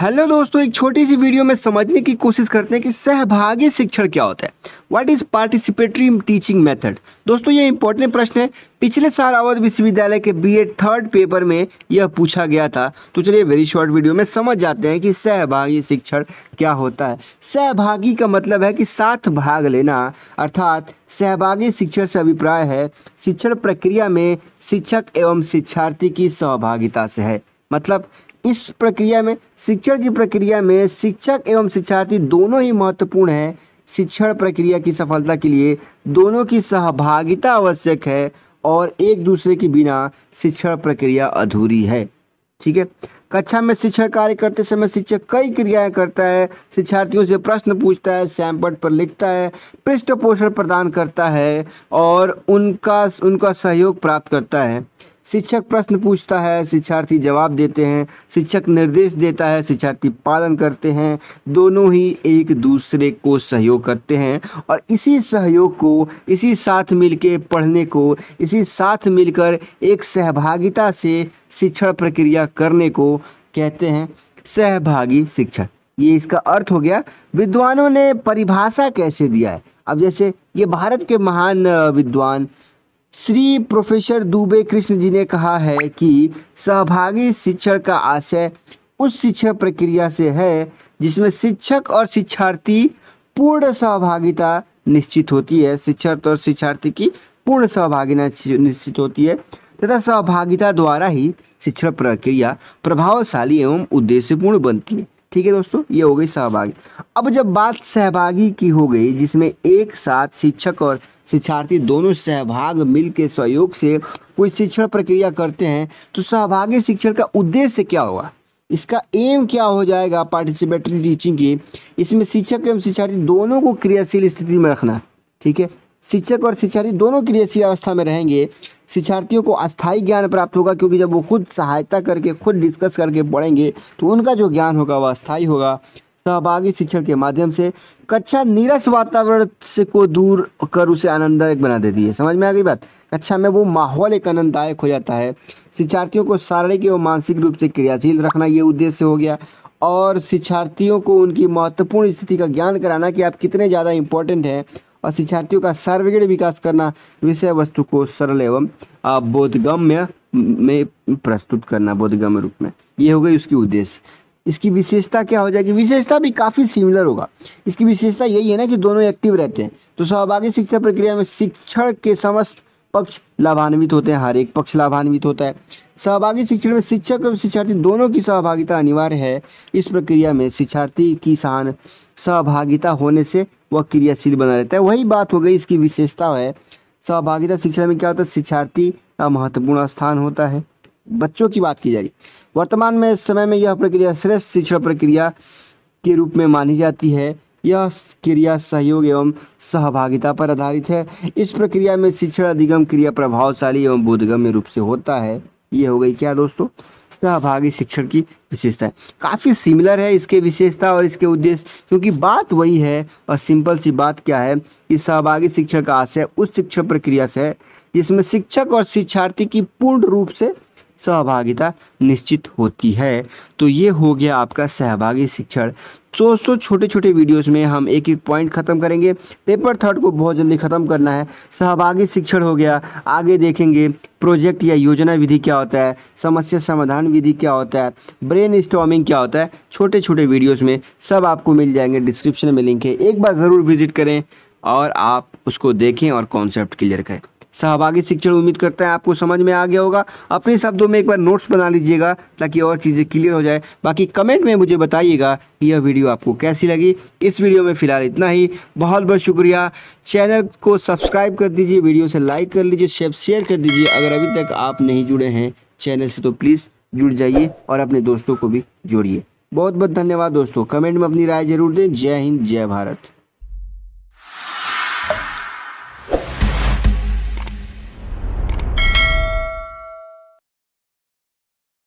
hello दोस्तों एक छोटी सी वीडियो में समझने की कोशिश करते हैं कि सहभागी शिक्षण क्या होता है what is participatory teaching method दोस्तों ये इंपॉर्टेंट प्रश्न है पिछले साल अवध विश्वविद्यालय के बीएड थर्ड पेपर में यह पूछा गया था तो चलिए वेरी शॉर्ट वीडियो में समझ जाते हैं कि सहभागी शिक्षण क्या होता है सहभागी का मतलब है कि साथ भाग लेना अर्थात सहभागी शिक्षण से अभिप्राय है शिक्षण प्रक्रिया में शिक्षक एवं शिक्षार्थी की सहभागिता से है मतलब इस प्रक्रिया में शिक्षण की प्रक्रिया में शिक्षक एवं शिक्षार्थी दोनों ही महत्वपूर्ण है शिक्षण प्रक्रिया की सफलता के लिए दोनों की सहभागिता आवश्यक है और एक दूसरे के बिना शिक्षण प्रक्रिया अधूरी है ठीक है कक्षा में शिक्षण कार्य करते समय शिक्षक कई क्रियाएं करता है शिक्षार्थियों से प्रश्न पूछता है सैम्पल पर लिखता है पृष्ठ पोषण प्रदान करता है और उनका उनका सहयोग प्राप्त करता है शिक्षक प्रश्न पूछता है शिक्षार्थी जवाब देते हैं शिक्षक निर्देश देता है शिक्षार्थी पालन करते हैं दोनों ही एक दूसरे को सहयोग करते हैं और इसी सहयोग को इसी साथ मिलके पढ़ने को इसी साथ मिलकर एक सहभागिता से शिक्षण प्रक्रिया करने को कहते हैं सहभागी शिक्षण ये इसका अर्थ हो गया विद्वानों ने परिभाषा कैसे दिया है अब जैसे ये भारत के महान विद्वान श्री प्रोफेसर दुबे कृष्ण जी ने कहा है कि सहभागी शिक्षण का आशय उस शिक्षण प्रक्रिया से है जिसमें शिक्षक और शिक्षार्थी पूर्ण सहभागिता निश्चित होती है शिक्षक और शिक्षार्थी की पूर्ण सहभागिता निश्चित होती है तथा सहभागिता द्वारा ही शिक्षण प्रक्रिया प्रभावशाली एवं उद्देश्यपूर्ण बनती है ठीक है दोस्तों ये हो गई सहभागिता अब जब बात सहभागी की हो गई जिसमें एक साथ शिक्षक और शिक्षार्थी दोनों सहभाग मिल के सहयोग से कोई शिक्षण प्रक्रिया करते हैं तो सहभागी शिक्षण का उद्देश्य क्या होगा इसका एम क्या हो जाएगा पार्टिसिपेटरी टीचिंग की इसमें शिक्षक एवं शिक्षार्थी दोनों को क्रियाशील स्थिति में रखना ठीक है शिक्षक और शिक्षार्थी दोनों क्रियाशील अवस्था में रहेंगे शिक्षार्थियों को अस्थायी ज्ञान प्राप्त होगा क्योंकि जब वो खुद सहायता करके खुद डिस्कस करके पढ़ेंगे तो उनका जो ज्ञान होगा वह अस्थायी होगा सहभागी शिक्षण के माध्यम से कक्षा नीरस वातावरण से को दूर कर उसे आनंददायक बना देती है समझ में आ गई बात कक्षा में वो माहौल एक आनंददायक हो जाता है शिक्षार्थियों को शारीरिक एवं मानसिक रूप से क्रियाशील रखना ये उद्देश्य हो गया और शिक्षार्थियों को उनकी महत्वपूर्ण स्थिति का ज्ञान कराना कि आप कितने ज़्यादा इंपॉर्टेंट हैं और शिक्षार्थियों का सर्वगीण विकास करना विषय वस्तु को सरल एवं बोधगम्य में प्रस्तुत करना बोधगम्य रूप में ये हो गई उसकी उद्देश्य इसकी विशेषता क्या हो जाएगी विशेषता भी काफ़ी सिमिलर होगा इसकी विशेषता यही है ना कि दोनों एक्टिव रहते हैं तो सहभागी शिक्षा प्रक्रिया में शिक्षण के समस्त पक्ष लाभान्वित होते हैं हर एक पक्ष लाभान्वित होता है सहभागी शिक्षण में शिक्षक एवं शिक्षार्थी दोनों की सहभागिता अनिवार्य है इस प्रक्रिया में शिक्षार्थी की सहान सहभागिता होने से वह क्रियाशील बना रहता है वही बात हो गई इसकी विशेषता है सहभागिता शिक्षण में क्या होता है शिक्षार्थी का महत्वपूर्ण स्थान होता है बच्चों की बात की जाए वर्तमान में समय में यह प्रक्रिया श्रेष्ठ शिक्षण प्रक्रिया के रूप में मानी जाती है यह क्रिया सहयोग एवं सहभागिता पर आधारित है इस प्रक्रिया में शिक्षण अधिगम क्रिया प्रभावशाली एवं बोधगम्य रूप से होता है ये हो गई क्या दोस्तों सहभागी शिक्षण की विशेषता काफ़ी सिमिलर है इसके विशेषता और इसके उद्देश्य क्योंकि बात वही है और सिंपल सी बात क्या है कि सहभागी शिक्षण का आशय उस शिक्षण प्रक्रिया से है जिसमें शिक्षक और शिक्षार्थी की पूर्ण रूप से सहभागिता निश्चित होती है तो ये हो गया आपका सहभागी शिक्षण दोस्तों छोटे छोटे वीडियोस में हम एक एक पॉइंट ख़त्म करेंगे पेपर थर्ड को बहुत जल्दी ख़त्म करना है सहभागी शिक्षण हो गया आगे देखेंगे प्रोजेक्ट या योजना विधि क्या होता है समस्या समाधान विधि क्या होता है ब्रेन स्टॉमिंग क्या होता है छोटे छोटे वीडियोस में सब आपको मिल जाएंगे डिस्क्रिप्शन में लिंक है एक बार ज़रूर विजिट करें और आप उसको देखें और कॉन्सेप्ट क्लियर करें सहभागी शिक्षण उम्मीद करते हैं आपको समझ में आ गया होगा अपने शब्दों में एक बार नोट्स बना लीजिएगा ताकि और चीज़ें क्लियर हो जाए बाकी कमेंट में मुझे बताइएगा कि यह वीडियो आपको कैसी लगी इस वीडियो में फ़िलहाल इतना ही बहुत बहुत शुक्रिया चैनल को सब्सक्राइब कर दीजिए वीडियो से लाइक कर लीजिए शेप शेयर कर दीजिए अगर अभी तक आप नहीं जुड़े हैं चैनल से तो प्लीज़ जुड़ जाइए और अपने दोस्तों को भी जोड़िए बहुत बहुत धन्यवाद दोस्तों कमेंट में अपनी राय जरूर दें जय हिंद जय भारत